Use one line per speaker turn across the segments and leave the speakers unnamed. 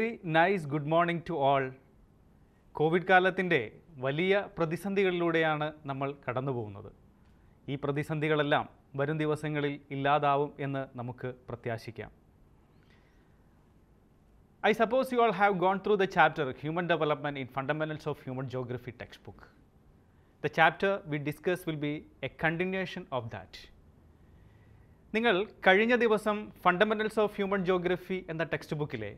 Very nice good morning to all covid കാലത്തിൻ്റെ വലിയ പ്രതിസന്ധികളിലൂടെയാണ് നമ്മൾ കടന്നു പോകുന്നത് ഈ പ്രതിസന്ധികളെല്ലാം വരും ദിവസങ്ങളിൽ ഇല്ലാതാവും എന്ന് നമുക്ക് പ്രത്യാശിക്കാം I suppose you all have gone through the chapter human development in fundamentals of human geography text book the chapter we discuss will be a continuation of that നിങ്ങൾ കഴിഞ്ഞ ദിവസം ഫണ്ടമെൻറ്റൽസ് ഓഫ് ഹ്യൂമൻ ജോഗ്രഫി എന്ന text ബുക്കിലെ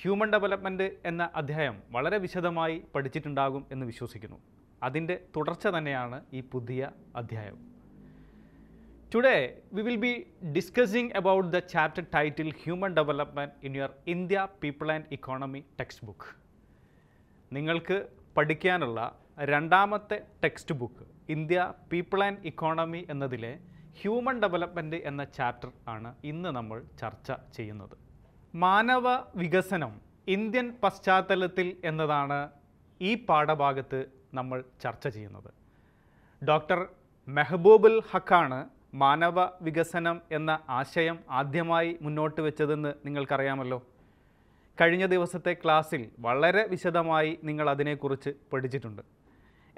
human development എന്ന അധ്യായം വളരെ വിശദമായി പഠിച്ചിട്ടുണ്ടാകും എന്ന് വിശ്വസിക്കുന്നു അതിൻ്റെ തുടർച്ച തന്നെയാണ് ഈ പുതിയ അധ്യായം today we will be discussing about the chapter title human development in your India people and economy text book നിങ്ങൾക്ക് പഠിക്കാനുള്ള രണ്ടാമത്തെ text book India people and economy എന്നതിലെ ഹ്യൂമൻ ഡെവലപ്മെൻറ്റ് എന്ന ചാപ്റ്റർ ആണ് ഇന്ന് നമ്മൾ ചർച്ച ചെയ്യുന്നത് മാനവ വികസനം ഇന്ത്യൻ പശ്ചാത്തലത്തിൽ എന്നതാണ് ഈ പാഠഭാഗത്ത് നമ്മൾ ചർച്ച ചെയ്യുന്നത് ഡോക്ടർ മെഹബൂബുൽ ഹക്കാണ് മാനവ വികസനം എന്ന ആശയം ആദ്യമായി മുന്നോട്ട് വെച്ചതെന്ന് നിങ്ങൾക്കറിയാമല്ലോ കഴിഞ്ഞ ദിവസത്തെ ക്ലാസ്സിൽ വളരെ വിശദമായി നിങ്ങൾ അതിനെക്കുറിച്ച് പഠിച്ചിട്ടുണ്ട്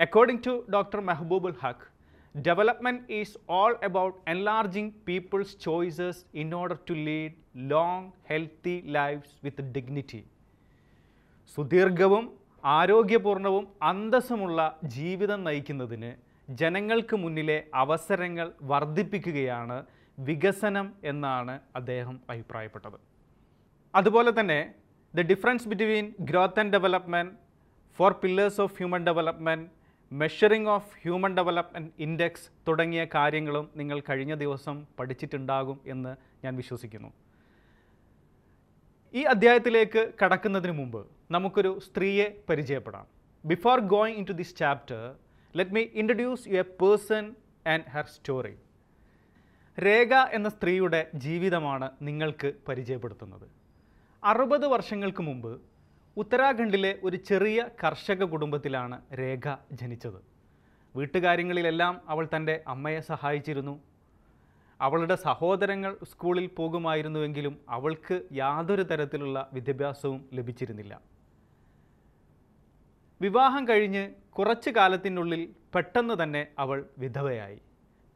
according to doctor Mahbub ul Haq Development is all about enlarging people's choices in order to lead long, healthy lives with dignity. സുദീർഘവും ആരോഗ്യപൂർണവും അന്തസ്സുമുള്ള ജീവിതം നയിക്കുന്നതിന് ജനങ്ങൾക്ക് മുന്നിലെ അവസരങ്ങൾ വർദ്ധിപ്പിക്കുകയാണ് വികസനം എന്നാണ് അദ്ദേഹം അഭിപ്രായപ്പെട്ടത് അതുപോലെ തന്നെ the difference between growth and development four pillars of human development measuring of human development index തുടങ്ങിയ കാര്യങ്ങളും നിങ്ങൾ കഴിഞ്ഞ ദിവസം പഠിച്ചിട്ടുണ്ടാകും എന്ന് ഞാൻ വിശ്വസിക്കുന്നു ഈ അധ്യായത്തിലേക്ക് കടക്കുന്നതിന് മുമ്പ് നമുക്കൊരു സ്ത്രീയെ പരിചയപ്പെടാം before going in to this chapter let me introduce you a person and her story Rekha എന്ന സ്ത്രീയുടെ ജീവിതമാണ് നിങ്ങൾക്ക് പരിചയപ്പെടുത്തുന്നത് അറുപത് വർഷങ്ങൾക്ക് മുമ്പ് ഉത്തരാഖണ്ഡിലെ ഒരു ചെറിയ കർഷക കുടുംബത്തിലാണ് രേഖ ജനിച്ചത് വീട്ടുകാര്യങ്ങളിലെല്ലാം അവൾ തൻ്റെ അമ്മയെ സഹായിച്ചിരുന്നു അവളുടെ സഹോദരങ്ങൾ സ്കൂളിൽ പോകുമായിരുന്നുവെങ്കിലും അവൾക്ക് യാതൊരു തരത്തിലുള്ള വിദ്യാഭ്യാസവും ലഭിച്ചിരുന്നില്ല വിവാഹം കഴിഞ്ഞ് കുറച്ചു കാലത്തിനുള്ളിൽ പെട്ടെന്ന് തന്നെ അവൾ വിധവയായി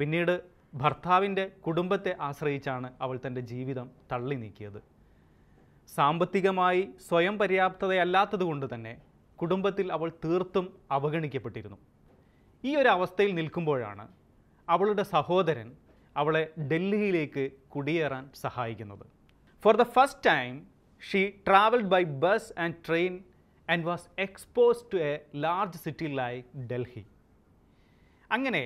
പിന്നീട് ഭർത്താവിൻ്റെ കുടുംബത്തെ ആശ്രയിച്ചാണ് അവൾ തൻ്റെ ജീവിതം തള്ളി നീക്കിയത് സാമ്പത്തികമായി സ്വയം പര്യാപ്തതയല്ലാത്തതുകൊണ്ട് തന്നെ കുടുംബത്തിൽ അവൾ തീർത്തും അവഗണിക്കപ്പെട്ടിരുന്നു ഈ ഒരു അവസ്ഥയിൽ നിൽക്കുമ്പോഴാണ് അവളുടെ സഹോദരൻ അവളെ ഡൽഹിയിലേക്ക് കുടിയേറാൻ സഹായിക്കുന്നത് for the first time she travelled by bus and train and was expose to a large city like Delhi അങ്ങനെ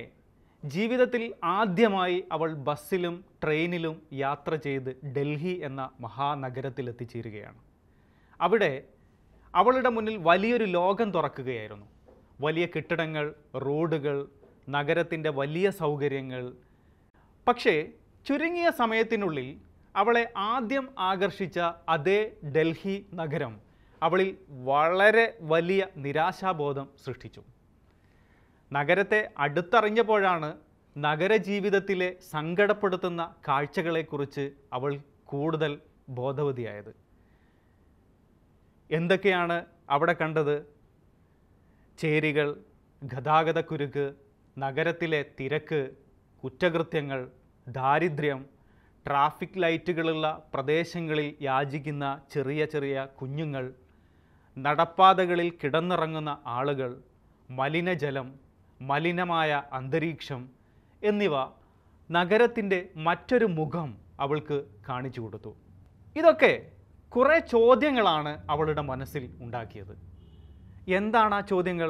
ജീവിതത്തിൽ ആദ്യമായി അവൾ ബസ്സിലും ട്രെയിനിലും യാത്ര ചെയ്ത് ഡൽഹി എന്ന മഹാനഗരത്തിൽ എത്തിച്ചേരുകയാണ് അവിടെ അവളുടെ മുന്നിൽ വലിയൊരു ലോകം തുറക്കുകയായിരുന്നു വലിയ കെട്ടിടങ്ങൾ റോഡുകൾ നഗരത്തിൻ്റെ വലിയ സൗകര്യങ്ങൾ പക്ഷേ ചുരുങ്ങിയ സമയത്തിനുള്ളിൽ അവളെ ആദ്യം ആകർഷിച്ച അതേ ഡൽഹി നഗരം അവളിൽ വളരെ വലിയ നിരാശാബോധം സൃഷ്ടിച്ചു നഗരത്തെ അടുത്തറിഞ്ഞപ്പോഴാണ് നഗരജീവിതത്തിലെ സങ്കടപ്പെടുത്തുന്ന കാഴ്ചകളെക്കുറിച്ച് അവൾ കൂടുതൽ ബോധവതിയായത് എന്തൊക്കെയാണ് അവിടെ കണ്ടത് ചേരികൾ ഗതാഗതക്കുരുക്ക് നഗരത്തിലെ തിരക്ക് കുറ്റകൃത്യങ്ങൾ ദാരിദ്ര്യം ട്രാഫിക് ലൈറ്റുകളുള്ള പ്രദേശങ്ങളിൽ യാചിക്കുന്ന ചെറിയ ചെറിയ കുഞ്ഞുങ്ങൾ നടപ്പാതകളിൽ കിടന്നിറങ്ങുന്ന ആളുകൾ മലിനജലം മലിനമായ അന്തരീക്ഷം എന്നിവ നഗരത്തിൻ്റെ മറ്റൊരു മുഖം അവൾക്ക് കാണിച്ചു കൊടുത്തു ഇതൊക്കെ കുറേ ചോദ്യങ്ങളാണ് അവളുടെ മനസ്സിൽ ഉണ്ടാക്കിയത് എന്താണ് ആ ചോദ്യങ്ങൾ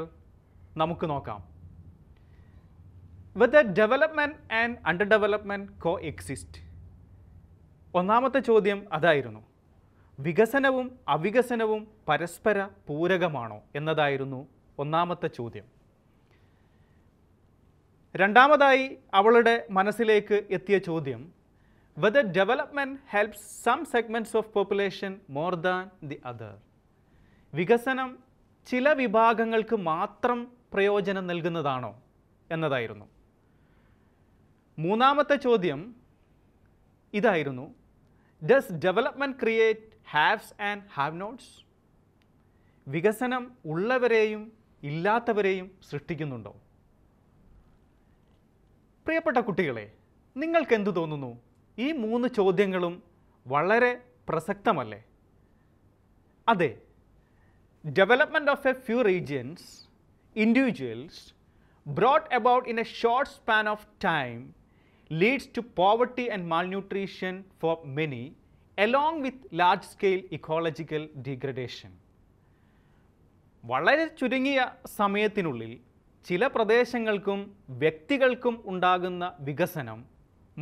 നമുക്ക് നോക്കാം with development and under development coexist ഒന്നാമത്തെ ചോദ്യം അതായിരുന്നു വികസനവും അവികസനവും പരസ്പര പൂരകമാണോ എന്നതായിരുന്നു ഒന്നാമത്തെ ചോദ്യം രണ്ടാമതായി അവളുടെ മനസ്സിലേക്ക് എത്തിയ ചോദ്യം whether development helps some segments of population more than the other വികസനം ചില വിഭാഗങ്ങൾക്ക് മാത്രം പ്രയോജനം നൽകുന്നതാണോ എന്നതായിരുന്നു മൂന്നാമത്തെ ചോദ്യം ഇതായിരുന്നു does development create haves and have nots വികസനം ഉള്ളവരെയും ഇല്ലാത്തവരെയും സൃഷ്ടിക്കുന്നുണ്ടോ പ്രിയപ്പെട്ട കുട്ടികളെ നിങ്ങൾക്ക് എന്തു തോന്നുന്നു ഈ മൂന്ന് ചോദ്യങ്ങളും വളരെ പ്രസക്തമല്ലേ അതെ development of a few regions individuals brought about in a short span of time leads to poverty and malnutrition for many along with large scale ecological degradation വളരെ ചുരുങ്ങിയ സമയത്തിനുള്ളിൽ ചില പ്രദേശങ്ങൾക്കും വ്യക്തികൾക്കും ഉണ്ടാകുന്ന വികസനം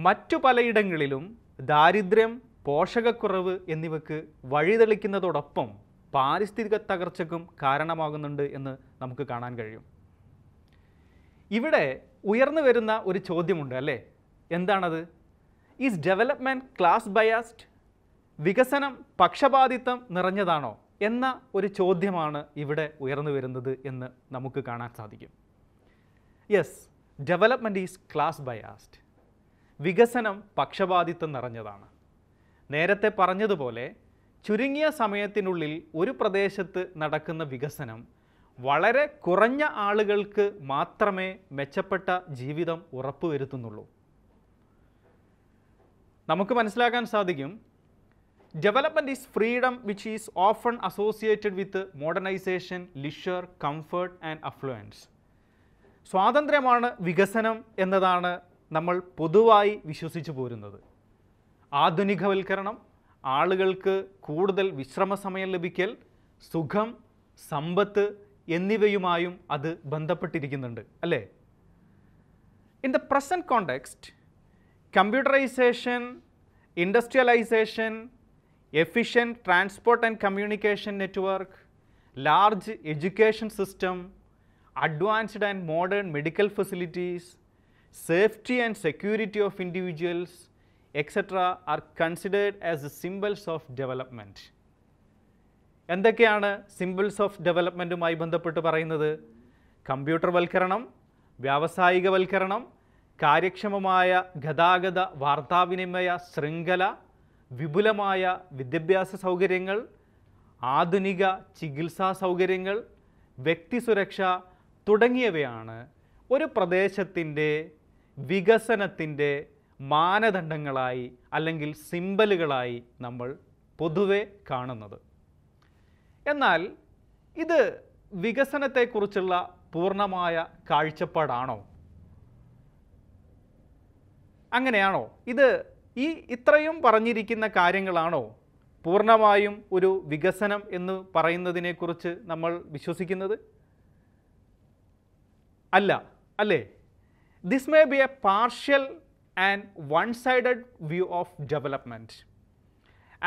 മറ്റു പലയിടങ്ങളിലും ദാരിദ്ര്യം പോഷകക്കുറവ് എന്നിവയ്ക്ക് വഴിതെളിക്കുന്നതോടൊപ്പം പാരിസ്ഥിതിക തകർച്ചയ്ക്കും കാരണമാകുന്നുണ്ട് എന്ന് നമുക്ക് കാണാൻ കഴിയും ഇവിടെ ഉയർന്നു വരുന്ന ഒരു ചോദ്യമുണ്ട് അല്ലേ എന്താണത് ഈസ് ഡെവലപ്മെൻറ്റ് ക്ലാസ് ബയാസ്ഡ് വികസനം പക്ഷപാതിത്വം നിറഞ്ഞതാണോ എന്ന ഒരു ചോദ്യമാണ് ഇവിടെ ഉയർന്നു വരുന്നത് എന്ന് നമുക്ക് കാണാൻ സാധിക്കും yes development is class biased വികസനം പക്ഷപാതിത്വം നിറഞ്ഞതാണ് നേരത്തെ പറഞ്ഞതുപോലെ ചുരുങ്ങിയ സമയത്തിനുള്ളിൽ ഒരു പ്രദേശത്ത് നടക്കുന്ന വികസനം വളരെ കുറഞ്ഞ ആളുകൾക്ക് മാത്രമേ മെച്ചപ്പെട്ട ജീവിതം ഉറപ്പുവരുത്തുന്നുള്ളൂ നമുക്ക് മനസ്സിലാക്കാൻ സാധിക്കും development is freedom which is often associated with modernisation leisure comfort and affluence സ്വാതന്ത്ര്യമാണ് വികസനം എന്നതാണ് നമ്മൾ പൊതുവായി വിശ്വസിച്ചു പോരുന്നത് ആധുനികവൽക്കരണം ആളുകൾക്ക് കൂടുതൽ വിശ്രമസമയം ലഭിക്കൽ സുഖം സമ്പത്ത് എന്നിവയുമായും അത് ബന്ധപ്പെട്ടിരിക്കുന്നുണ്ട് അല്ലേ in the present context computerisation industrialisation efficient transport and communication network large education system advanced and modern medical facilities safety and security of individuals etcetera are considered as a symbols of development എന്തൊക്കെയാണ് symbols of ഡെവലപ്മെൻറ്റുമായി ബന്ധപ്പെട്ട് പറയുന്നത് കമ്പ്യൂട്ടർവൽക്കരണം വ്യാവസായികവൽക്കരണം കാര്യക്ഷമമായ ഗതാഗത വാർത്താവിനിമയ ശൃംഖല വിപുലമായ വിദ്യാഭ്യാസ സൗകര്യങ്ങൾ ആധുനിക ചികിത്സാ സൗകര്യങ്ങൾ വ്യക്തി സുരക്ഷ തുടങ്ങിയവയാണ് ഒരു പ്രദേശത്തിൻ്റെ വികസനത്തിൻ്റെ മാനദണ്ഡങ്ങളായി അല്ലെങ്കിൽ സിമ്പലുകളായി നമ്മൾ പൊതുവെ കാണുന്നത് എന്നാൽ ഇത് വികസനത്തെക്കുറിച്ചുള്ള പൂർണ്ണമായ കാഴ്ചപ്പാടാണോ അങ്ങനെയാണോ ഇത് ഈ ഇത്രയും പറഞ്ഞിരിക്കുന്ന കാര്യങ്ങളാണോ പൂർണ്ണമായും ഒരു വികസനം എന്ന് പറയുന്നതിനെക്കുറിച്ച് നമ്മൾ വിശ്വസിക്കുന്നത് അല്ല അല്ലേ this may be a partial and one sided view of development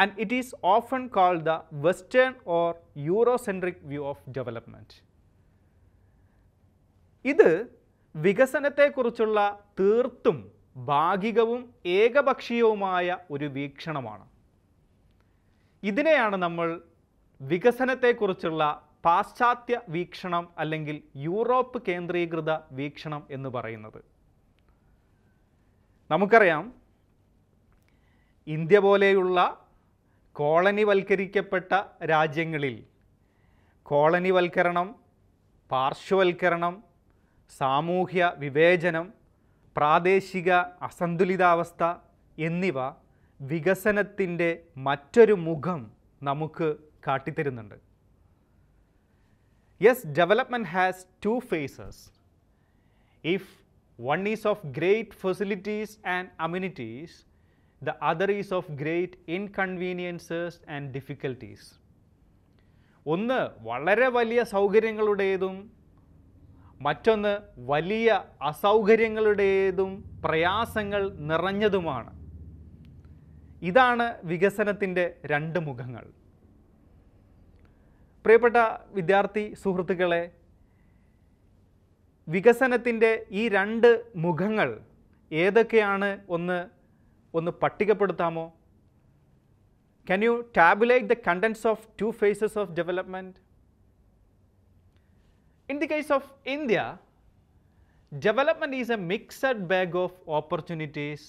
and it is often called the Western or Eurocentric view of development ഇത് വികസനത്തെക്കുറിച്ചുള്ള തീർത്തും ഭാഗികവും ഏകപക്ഷീയവുമായ ഒരു വീക്ഷണമാണ് ഇതിനെയാണ് നമ്മൾ വികസനത്തെക്കുറിച്ചുള്ള പാശ്ചാത്യ വീക്ഷണം അല്ലെങ്കിൽ യൂറോപ്പ് കേന്ദ്രീകൃത വീക്ഷണം എന്ന് പറയുന്നത് നമുക്കറിയാം ഇന്ത്യ പോലെയുള്ള കോളനിവൽക്കരിക്കപ്പെട്ട രാജ്യങ്ങളിൽ കോളനിവൽക്കരണം പാർശ്വവൽക്കരണം സാമൂഹ്യ വിവേചനം പ്രാദേശിക അസന്തുലിതാവസ്ഥ എന്നിവ വികസനത്തിൻ്റെ മറ്റൊരു മുഖം നമുക്ക് കാട്ടിത്തരുന്നുണ്ട് Yes, development has two phases. If one is of great facilities and amenities, the other is of great inconveniences and difficulties. ഒന്ന് വളരെ വലിയ സൗകര്യങ്ങളുടേതും മറ്റൊന്ന് വലിയ അസൗകര്യങ്ങളുടേതും പ്രയാസങ്ങൾ നിറഞ്ഞതുമാണ് ഇതാണ് വികസനത്തിൻ്റെ രണ്ട് മുഖങ്ങൾ പ്രിയപ്പെട്ട വിദ്യാർത്ഥി സുഹൃത്തുക്കളെ വികസനത്തിൻ്റെ ഈ രണ്ട് മുഖങ്ങൾ ഏതൊക്കെയാണ് ഒന്ന് ഒന്ന് പട്ടികപ്പെടുത്താമോ can you tabulate the contents of two phases of development in the case of India development is a mixed bag of opportunities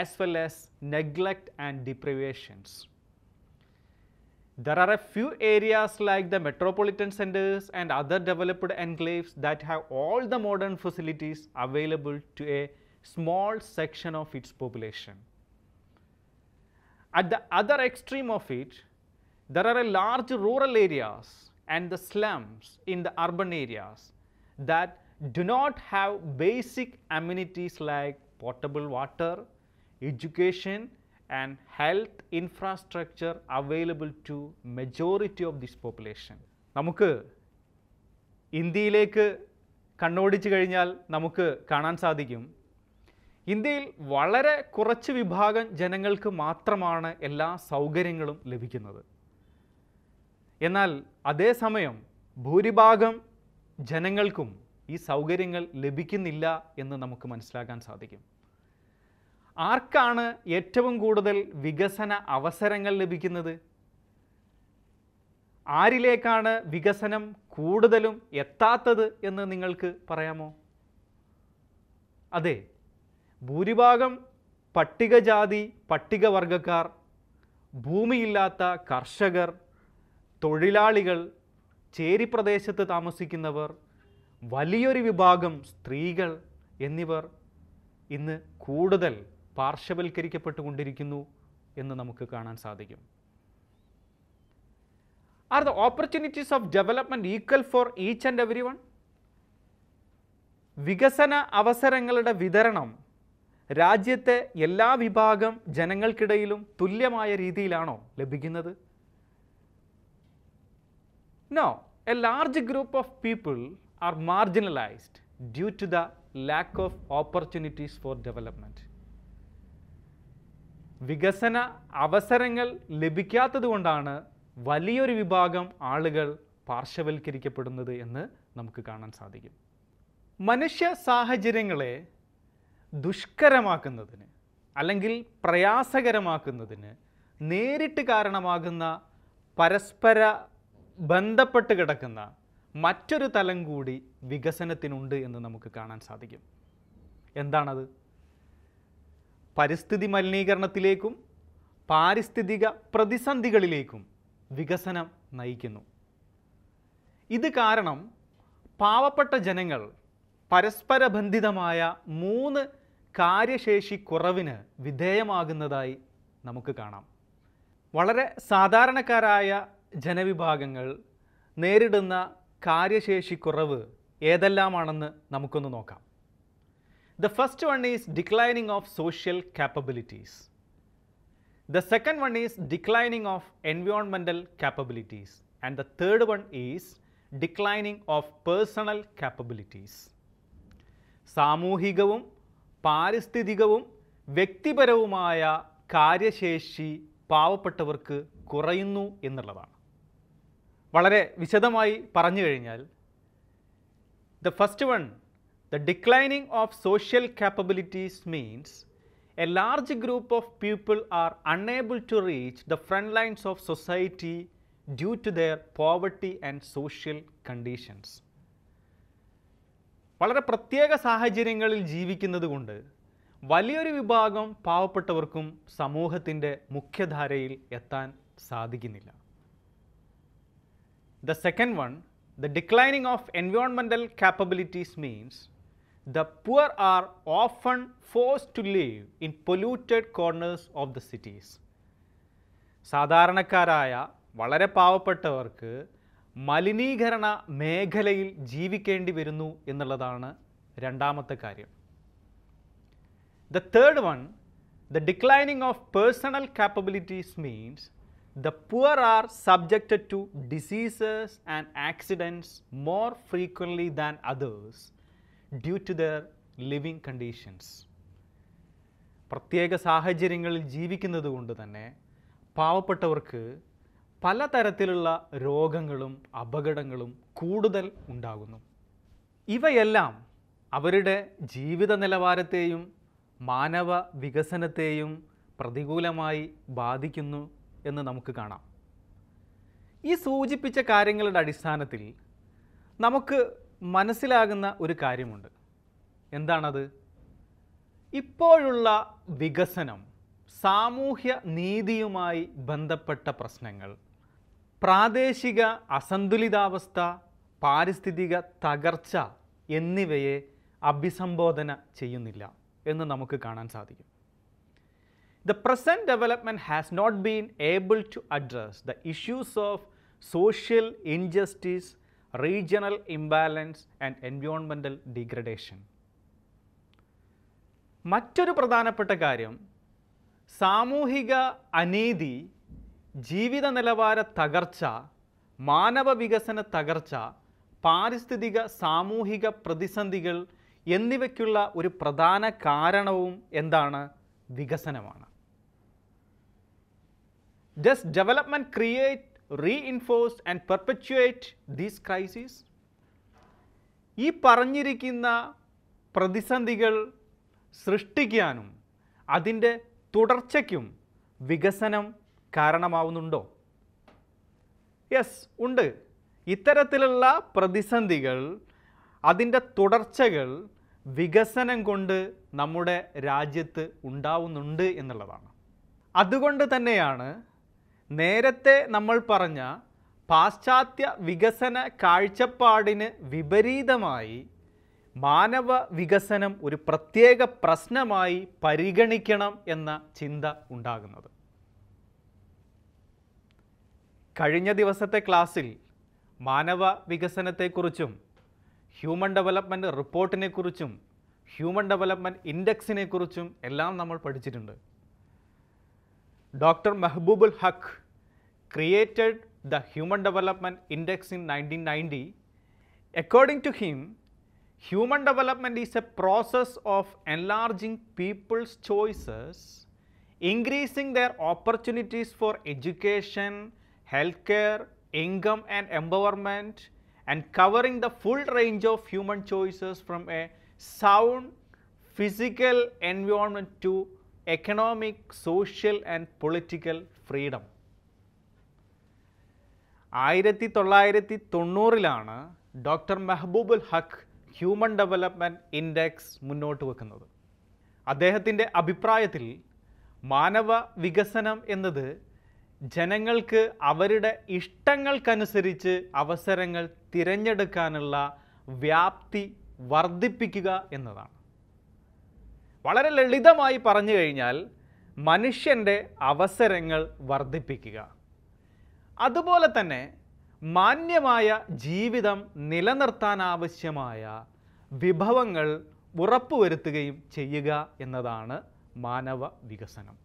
as well as neglect and deprivations There are a few areas like the metropolitan centers and other developed enclaves that have all the modern facilities available to a small section of its population. At the other extreme of it, there are a large rural areas and the slums in the urban areas that do not have basic amenities like potable water, education and health infrastructure available to majority of this population. നമുക്ക് ഇന്ത്യയിലേക്ക് കണ്ണോടിച്ചു കഴിഞ്ഞാൽ നമുക്ക് കാണാൻ സാധിക്കും ഇന്ത്യയിൽ വളരെ കുറച്ച് വിഭാഗം ജനങ്ങൾക്ക് മാത്രമാണ് എല്ലാ സൗകര്യങ്ങളും ലഭിക്കുന്നത് എന്നാൽ അതേസമയം ഭൂരിഭാഗം ജനങ്ങൾക്കും ഈ സൗകര്യങ്ങൾ ലഭിക്കുന്നില്ല എന്ന് നമുക്ക് മനസ്സിലാക്കാൻ സാധിക്കും ആർക്കാണ് ഏറ്റവും കൂടുതൽ വികസന അവസരങ്ങൾ ലഭിക്കുന്നത് ആരിലേക്കാണ് വികസനം കൂടുതലും എത്താത്തത് എന്ന് നിങ്ങൾക്ക് പറയാമോ അതെ ഭൂരിഭാഗം പട്ടികജാതി പട്ടികവർഗക്കാർ ഭൂമിയില്ലാത്ത കർഷകർ തൊഴിലാളികൾ ചേരി പ്രദേശത്ത് താമസിക്കുന്നവർ വലിയൊരു വിഭാഗം സ്ത്രീകൾ എന്നിവർ ഇന്ന് കൂടുതൽ പാർശ്വവൽക്കരിക്കപ്പെട്ടുകൊണ്ടിരിക്കുന്നു എന്ന് നമുക്ക് കാണാൻ സാധിക്കും are the opportunities of development equal for each and every one വികസന അവസരങ്ങളുടെ വിതരണം രാജ്യത്തെ എല്ലാ വിഭാഗം ജനങ്ങൾക്കിടയിലും തുല്യമായ രീതിയിലാണോ ലഭിക്കുന്നത് no a large group of people are marginalised due to the lack of opportunities for development വികസന അവസരങ്ങൾ ലഭിക്കാത്തതുകൊണ്ടാണ് വലിയൊരു വിഭാഗം ആളുകൾ പാർശ്വവൽക്കരിക്കപ്പെടുന്നത് എന്ന് നമുക്ക് കാണാൻ സാധിക്കും മനുഷ്യ സാഹചര്യങ്ങളെ ദുഷ്കരമാക്കുന്നതിന് അല്ലെങ്കിൽ പ്രയാസകരമാക്കുന്നതിന് നേരിട്ട് കാരണമാകുന്ന പരസ്പര ബന്ധപ്പെട്ട് കിടക്കുന്ന മറ്റൊരു തലം കൂടി വികസനത്തിനുണ്ട് എന്ന് നമുക്ക് കാണാൻ സാധിക്കും എന്താണത് പരിസ്ഥിതി മലിനീകരണത്തിലേക്കും പാരിസ്ഥിതിക പ്രതിസന്ധികളിലേക്കും വികസനം നയിക്കുന്നു ഇത് കാരണം പാവപ്പെട്ട ജനങ്ങൾ പരസ്പരബന്ധിതമായ മൂന്ന് കാര്യശേഷി കുറവിന് വിധേയമാകുന്നതായി നമുക്ക് കാണാം വളരെ സാധാരണക്കാരായ ജനവിഭാഗങ്ങൾ നേരിടുന്ന കാര്യശേഷി കുറവ് ഏതെല്ലാമാണെന്ന് നമുക്കൊന്ന് നോക്കാം The first one is declining of social capabilities. The second one is declining of environmental capabilities. And the third one is declining of personal capabilities. സാമൂഹികവും പാരിസ്ഥിതികവും വ്യക്തിപരവുമായ കാര്യശേഷി പാവപ്പെട്ടവർക്ക് കുറയുന്നു എന്നുള്ളതാണ് വളരെ വിശദമായി പറഞ്ഞു കഴിഞ്ഞാൽ the first one The declining of social capabilities means a large group of people are unable to reach the front lines of society due to their poverty and social conditions. വളരെ പ്രത്യേക സാഹചര്യങ്ങളിൽ ജീവിക്കുന്നത് കൊണ്ട് വലിയൊരു വിഭാഗം പാവപ്പെട്ടവർക്കും സമൂഹത്തിൻ്റെ മുഖ്യധാരയിൽ എത്താൻ സാധിക്കുന്നില്ല the second one the declining of environmental capabilities means the poor are often forced to live in polluted corners of the cities. സാധാരണക്കാരായ വളരെ പാവപ്പെട്ടവർക്ക് മലിനീകരണ മേഖലയിൽ ജീവിക്കേണ്ടി വരുന്നു എന്നുള്ളതാണ് രണ്ടാമത്തെ കാര്യം the third one the declining of personal capabilities means the poor are subjected to diseases and accidents more frequently than others due to their living conditions പ്രത്യേക സാഹചര്യങ്ങളിൽ ജീവിക്കുന്നത് കൊണ്ട് തന്നെ പാവപ്പെട്ടവർക്ക് പലതരത്തിലുള്ള രോഗങ്ങളും അപകടങ്ങളും കൂടുതൽ ഉണ്ടാകുന്നു ഇവയെല്ലാം അവരുടെ ജീവിത നിലവാരത്തെയും മാനവ വികസനത്തെയും പ്രതികൂലമായി ബാധിക്കുന്നു എന്ന് നമുക്ക് കാണാം ഈ സൂചിപ്പിച്ച കാര്യങ്ങളുടെ അടിസ്ഥാനത്തിൽ നമുക്ക് മനസ്സിലാകുന്ന ഒരു കാര്യമുണ്ട് എന്താണത് ഇപ്പോഴുള്ള വികസനം സാമൂഹ്യ നീതിയുമായി ബന്ധപ്പെട്ട പ്രശ്നങ്ങൾ പ്രാദേശിക അസന്തുലിതാവസ്ഥ പാരിസ്ഥിതിക തകർച്ച എന്നിവയെ അഭിസംബോധന ചെയ്യുന്നില്ല എന്ന് നമുക്ക് കാണാൻ സാധിക്കും the present development has not been able to address the issues of social injustice regional imbalance and environmental degradation. മറ്റൊരു പ്രധാനപ്പെട്ട കാര്യം സാമൂഹിക അനീതി ജീവിത നിലവാര തകർച്ച മാനവ വികസന തകർച്ച പാരിസ്ഥിതിക സാമൂഹിക പ്രതിസന്ധികൾ എന്നിവയ്ക്കുള്ള ഒരു പ്രധാന കാരണവും എന്താണ് വികസനമാണ് Does development create reinforce and perpetuate these crisis ഈ പറഞ്ഞിരിക്കുന്ന പ്രതിസന്ധികൾ സൃഷ്ടിക്കാനും അതിൻ്റെ തുടർച്ചയ്ക്കും വികസനം കാരണമാവുന്നുണ്ടോ യെസ് ഉണ്ട് ഇത്തരത്തിലുള്ള പ്രതിസന്ധികൾ അതിൻ്റെ തുടർച്ചകൾ വികസനം കൊണ്ട് നമ്മുടെ രാജ്യത്ത് ഉണ്ടാവുന്നുണ്ട് എന്നുള്ളതാണ് അതുകൊണ്ട് തന്നെയാണ് നേരത്തെ നമ്മൾ പറഞ്ഞ പാശ്ചാത്യ വികസന കാഴ്ചപ്പാടിന് വിപരീതമായി മാനവ വികസനം ഒരു പ്രത്യേക പ്രശ്നമായി പരിഗണിക്കണം എന്ന ചിന്ത ഉണ്ടാകുന്നത് കഴിഞ്ഞ ദിവസത്തെ ക്ലാസ്സിൽ മാനവ വികസനത്തെക്കുറിച്ചും ഹ്യൂമൻ ഡെവലപ്മെൻറ്റ് റിപ്പോർട്ടിനെക്കുറിച്ചും ഹ്യൂമൻ ഡെവലപ്മെൻറ്റ് കുറിച്ചും എല്ലാം നമ്മൾ പഠിച്ചിട്ടുണ്ട് doctor Mahbub ul Haq created the Human Development Index in 1990, according to him, human development is a process of enlarging people's choices, increasing their opportunities for education, healthcare, income and empowerment, and covering the full range of human choices from a sound physical environment to economic, social and political freedom. ആയിരത്തി തൊള്ളായിരത്തി തൊണ്ണൂറിലാണ് doctor Mahbub ul Haq human development index മുന്നോട്ട് വെക്കുന്നത് അദ്ദേഹത്തിൻ്റെ അഭിപ്രായത്തിൽ മാനവ വികസനം എന്നത് ജനങ്ങൾക്ക് അവരുടെ ഇഷ്ടങ്ങൾക്കനുസരിച്ച് അവസരങ്ങൾ തിരഞ്ഞെടുക്കാനുള്ള വ്യാപ്തി വർദ്ധിപ്പിക്കുക എന്നതാണ് വളരെ ലളിതമായി പറഞ്ഞു കഴിഞ്ഞാൽ മനുഷ്യൻ്റെ അവസരങ്ങൾ വർദ്ധിപ്പിക്കുക അതുപോലെ തന്നെ മാന്യമായ ജീവിതം നിലനിർത്താൻ ആവശ്യമായ വിഭവങ്ങൾ ഉറപ്പുവരുത്തുകയും ചെയ്യുക എന്നതാണ് മാനവ വികസനം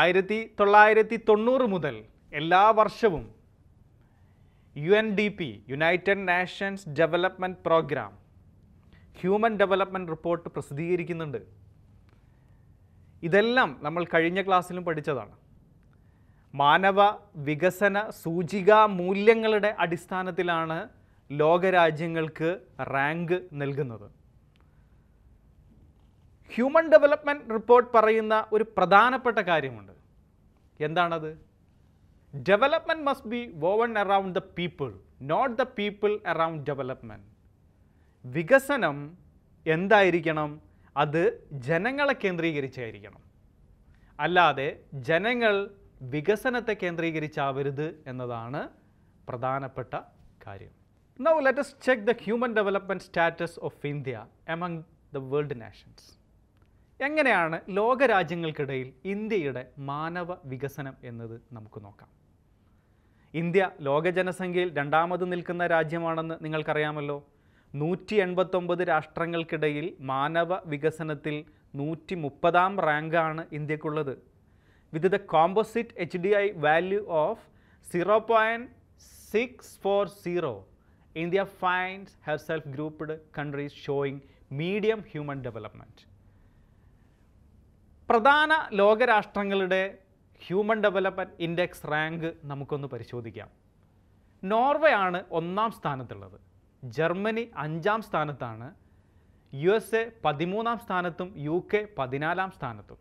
ആയിരത്തി തൊള്ളായിരത്തി തൊണ്ണൂറ് മുതൽ എല്ലാ വർഷവും U N D P United Nations Development Programme human development report പ്രസിദ്ധീകരിക്കുന്നുണ്ട് ഇതെല്ലാം നമ്മൾ കഴിഞ്ഞ ക്ലാസ്സിലും പഠിച്ചതാണ് മാനവ വികസന സൂചിക മൂല്യങ്ങളുടെ അടിസ്ഥാനത്തിലാണ് ലോകരാജ്യങ്ങൾക്ക് റാങ്ക് നൽകുന്നത് ഹ്യൂമൻ ഡെവലപ്മെൻറ്റ് റിപ്പോർട്ട് പറയുന്ന ഒരു പ്രധാനപ്പെട്ട കാര്യമുണ്ട് എന്താണത് development must be woven around the people not the people around development വികസനം എന്തായിരിക്കണം അത് ജനങ്ങളെ കേന്ദ്രീകരിച്ചായിരിക്കണം അല്ലാതെ ജനങ്ങൾ വികസനത്തെ കേന്ദ്രീകരിച്ചാവരുത് എന്നതാണ് പ്രധാനപ്പെട്ട കാര്യം now let's check the human development status of India among the world nations എങ്ങനെയാണ് ലോകരാജ്യങ്ങൾക്കിടയിൽ ഇന്ത്യയുടെ മാനവ വികസനം എന്നത് നമുക്ക് നോക്കാം ഇന്ത്യ ലോക ജനസംഖ്യയിൽ രണ്ടാമത് നിൽക്കുന്ന രാജ്യമാണെന്ന് നിങ്ങൾക്കറിയാമല്ലോ നൂറ്റി എൺപത്തൊമ്പത് രാഷ്ട്രങ്ങൾക്കിടയിൽ മാനവ വികസനത്തിൽ നൂറ്റി മുപ്പതാം റാങ്കാണ് ഇന്ത്യക്കുള്ളത് with the composite HDI value of 0.640, India finds herself grouped countries showing medium human development. പ്രധാന ലോകരാഷ്ട്രങ്ങളുടെ ഹ്യൂമൻ ഡെവലപ്മെൻറ്റ് ഇൻഡെക്സ് റാങ്ക് നമുക്കൊന്ന് പരിശോധിക്കാം നോർവേ ആണ് ഒന്നാം സ്ഥാനത്തുള്ളത് ജർമ്മനി അഞ്ചാം സ്ഥാനത്താണ് യു എസ് എ പതിമൂന്നാം സ്ഥാനത്തും യു കെ പതിനാലാം സ്ഥാനത്തും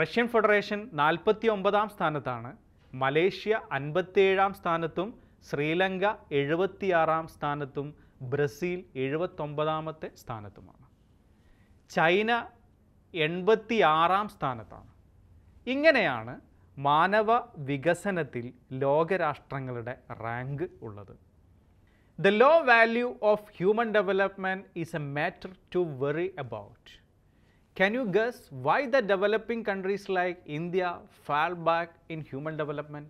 റഷ്യൻ ഫെഡറേഷൻ നാൽപ്പത്തി ഒമ്പതാം സ്ഥാനത്താണ് മലേഷ്യ അൻപത്തിയേഴാം സ്ഥാനത്തും ശ്രീലങ്ക എഴുപത്തിയാറാം സ്ഥാനത്തും ബ്രസീൽ എഴുപത്തൊമ്പതാമത്തെ സ്ഥാനത്തുമാണ് ചൈന എൺപത്തിയാറാം സ്ഥാനത്താണ് ഇങ്ങനെയാണ് മാനവ വികസനത്തിൽ ലോകരാഷ്ട്രങ്ങളുടെ റാങ്ക് ഉള്ളത് the low value of human development is a matter to worry about Can you guess why the developing countries like India fall back in human development?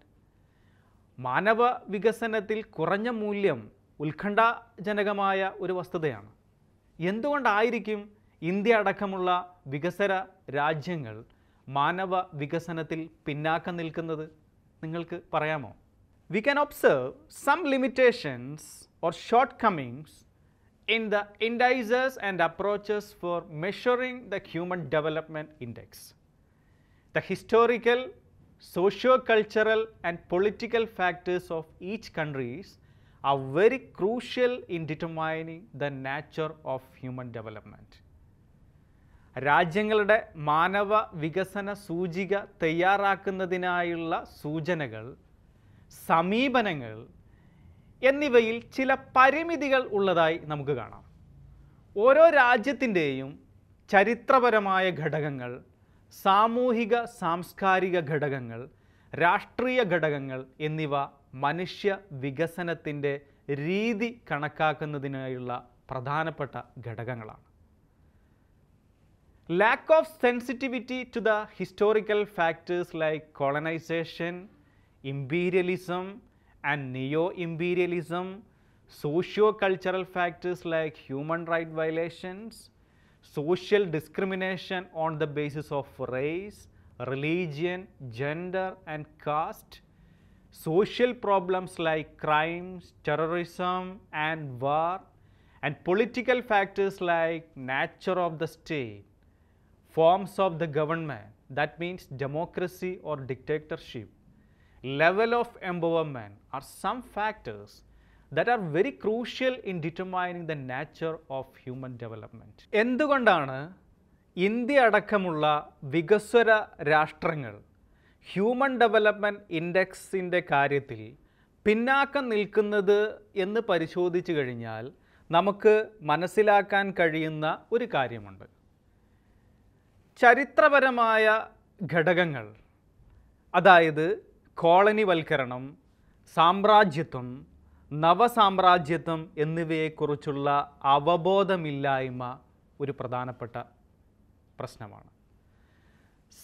മാനവ വികസനത്തിൽ കുറഞ്ഞ മൂല്യം ഉത്കണ്ഠാജനകമായ ഒരു വസ്തുതയാണ് എന്തുകൊണ്ടായിരിക്കും ഇന്ത്യ അടക്കമുള്ള വികസന രാജ്യങ്ങൾ മാനവ വികസനത്തിൽ പിന്നാക്കം നിൽക്കുന്നത് നിങ്ങൾക്ക് പറയാമോ we can observe some limitations or shortcomings in the indices and approaches for measuring the human development index. The historical, socio-cultural and political factors of each countries are very crucial in determining the nature of human development. രാജ്യങ്ങളുടെ മാനവ വികസന സൂചിക sujanagal sami Banangal എന്നിവയിൽ ചില പരിമിതികൾ ഉള്ളതായി നമുക്ക് കാണാം ഓരോ രാജ്യത്തിൻ്റെയും ചരിത്രപരമായ ഘടകങ്ങൾ സാമൂഹിക സാംസ്കാരിക ഘടകങ്ങൾ രാഷ്ട്രീയ ഘടകങ്ങൾ എന്നിവ മനുഷ്യ വികസനത്തിൻ്റെ രീതി കണക്കാക്കുന്നതിനായുള്ള പ്രധാനപ്പെട്ട ഘടകങ്ങളാണ് lack of sensitivity to the historical factors like colonisation imperialism and neo-imperialism, socio-cultural factors like human right violations, social discrimination on the basis of race, religion, gender and caste, social problems like crimes, terrorism and war and political factors like nature of the state, forms of the government that means democracy or dictatorship, level of empowerment are some factors that are very crucial in determining the nature of human development. എന്തുകൊണ്ടാണ് India അടക്കമുള്ള വികസ്വര രാഷ്ട്രങ്ങൾ human development ഇൻഡെക്സിൻ്റെ കാര്യത്തിൽ പിന്നാക്കം നിൽക്കുന്നത് എന്ന് പരിശോധിച്ചു കഴിഞ്ഞാൽ നമുക്ക് മനസ്സിലാക്കാൻ കഴിയുന്ന ഒരു കാര്യമുണ്ട് ചരിത്രപരമായ ഘടകങ്ങൾ അതായത് കോളനിവൽക്കരണം വൽക്കരണം സാമ്രാജ്യത്വം നവസാമ്രാജ്യത്വം എന്നിവയെക്കുറിച്ചുള്ള അവബോധമില്ലായ്മ ഒരു പ്രധാനപ്പെട്ട പ്രശ്നമാണ്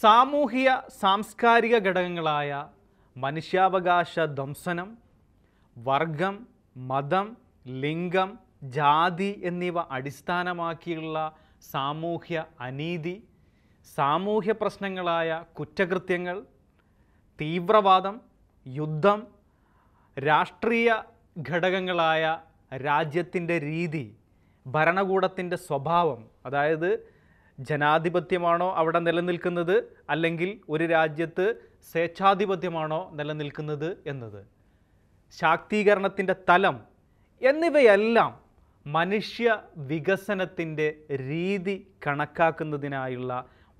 സാമൂഹിക സാംസ്കാരിക ഘടകങ്ങളായ മനുഷ്യാവകാശ ധ്വംസനം വർഗം മതം ലിംഗം ജാതി എന്നിവ അടിസ്ഥാനമാക്കിയുള്ള സാമൂഹ്യ അനീതി സാമൂഹ്യ പ്രശ്നങ്ങളായ കുറ്റകൃത്യങ്ങൾ തീവ്രവാദം യുദ്ധം രാഷ്ട്രീയ ഘടകങ്ങളായ രാജ്യത്തിൻ്റെ രീതി ഭരണകൂടത്തിൻ്റെ സ്വഭാവം അതായത് ജനാധിപത്യമാണോ അവിടെ നിലനിൽക്കുന്നത് അല്ലെങ്കിൽ ഒരു രാജ്യത്ത് സ്വേച്ഛാധിപത്യമാണോ നിലനിൽക്കുന്നത് എന്നത് ശാക്തീകരണത്തിൻ്റെ തലം എന്നിവയെല്ലാം മനുഷ്യ വികസനത്തിൻ്റെ രീതി കണക്കാക്കുന്നതിനായുള്ള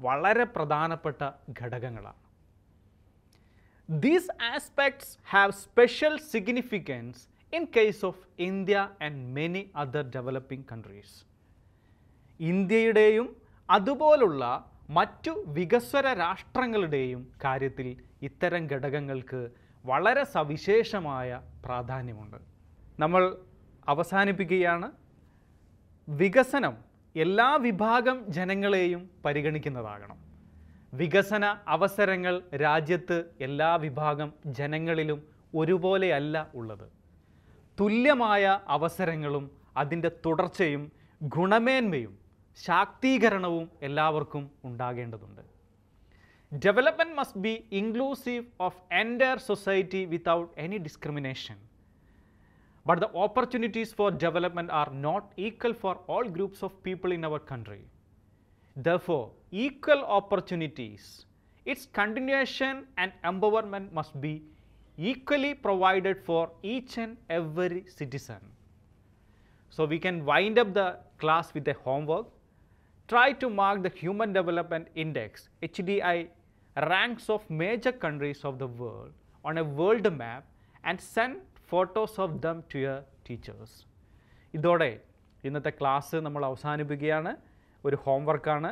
വളരെ പ്രധാനപ്പെട്ട ഘടകങ്ങളാണ് These aspects have special significance in case of India and many other developing countries. ഇന്ത്യയുടെയും അതുപോലുള്ള മറ്റു വികസ്വര രാഷ്ട്രങ്ങളുടെയും കാര്യത്തിൽ ഇത്തരം ഘടകങ്ങൾക്ക് വളരെ സവിശേഷമായ പ്രാധാന്യമുണ്ട് നമ്മൾ അവസാനിപ്പിക്കുകയാണ് വികസനം എല്ലാ വിഭാഗം ജനങ്ങളെയും പരിഗണിക്കുന്നതാകണം വികസന അവസരങ്ങൾ രാജ്യത്ത് എല്ലാ വിഭാഗം ജനങ്ങളിലും ഒരുപോലെയല്ല ഉള്ളത് തുല്യമായ അവസരങ്ങളും അതിൻ്റെ തുടർച്ചയും ഗുണമേന്മയും ശാക്തീകരണവും എല്ലാവർക്കും ഉണ്ടാകേണ്ടതുണ്ട് development must be inclusive of entire society without any discrimination but the opportunities for development are not equal for all groups of people in our country Therefore, equal opportunities, its continuation and empowerment must be equally provided for each and every citizen. So, we can wind up the class with a homework. Try to mark the Human Development Index HDI ranks of major countries of the world on a world map and send of them to your teachers. Teachers ഇതോടെ ഇന്നത്തെ class നമ്മൾ അവസാനിപ്പിക്കുകയാണ് ഒരു ഹോംവർക്കാണ്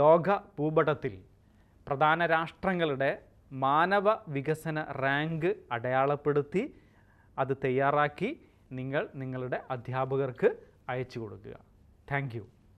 ലോക ഭൂപടത്തിൽ പ്രധാന രാഷ്ട്രങ്ങളുടെ മാനവ വികസന റാങ്ക് അടയാളപ്പെടുത്തി അത് തയ്യാറാക്കി നിങ്ങൾ നിങ്ങളുടെ അധ്യാപകർക്ക് അയച്ചു കൊടുക്കുക താങ്ക്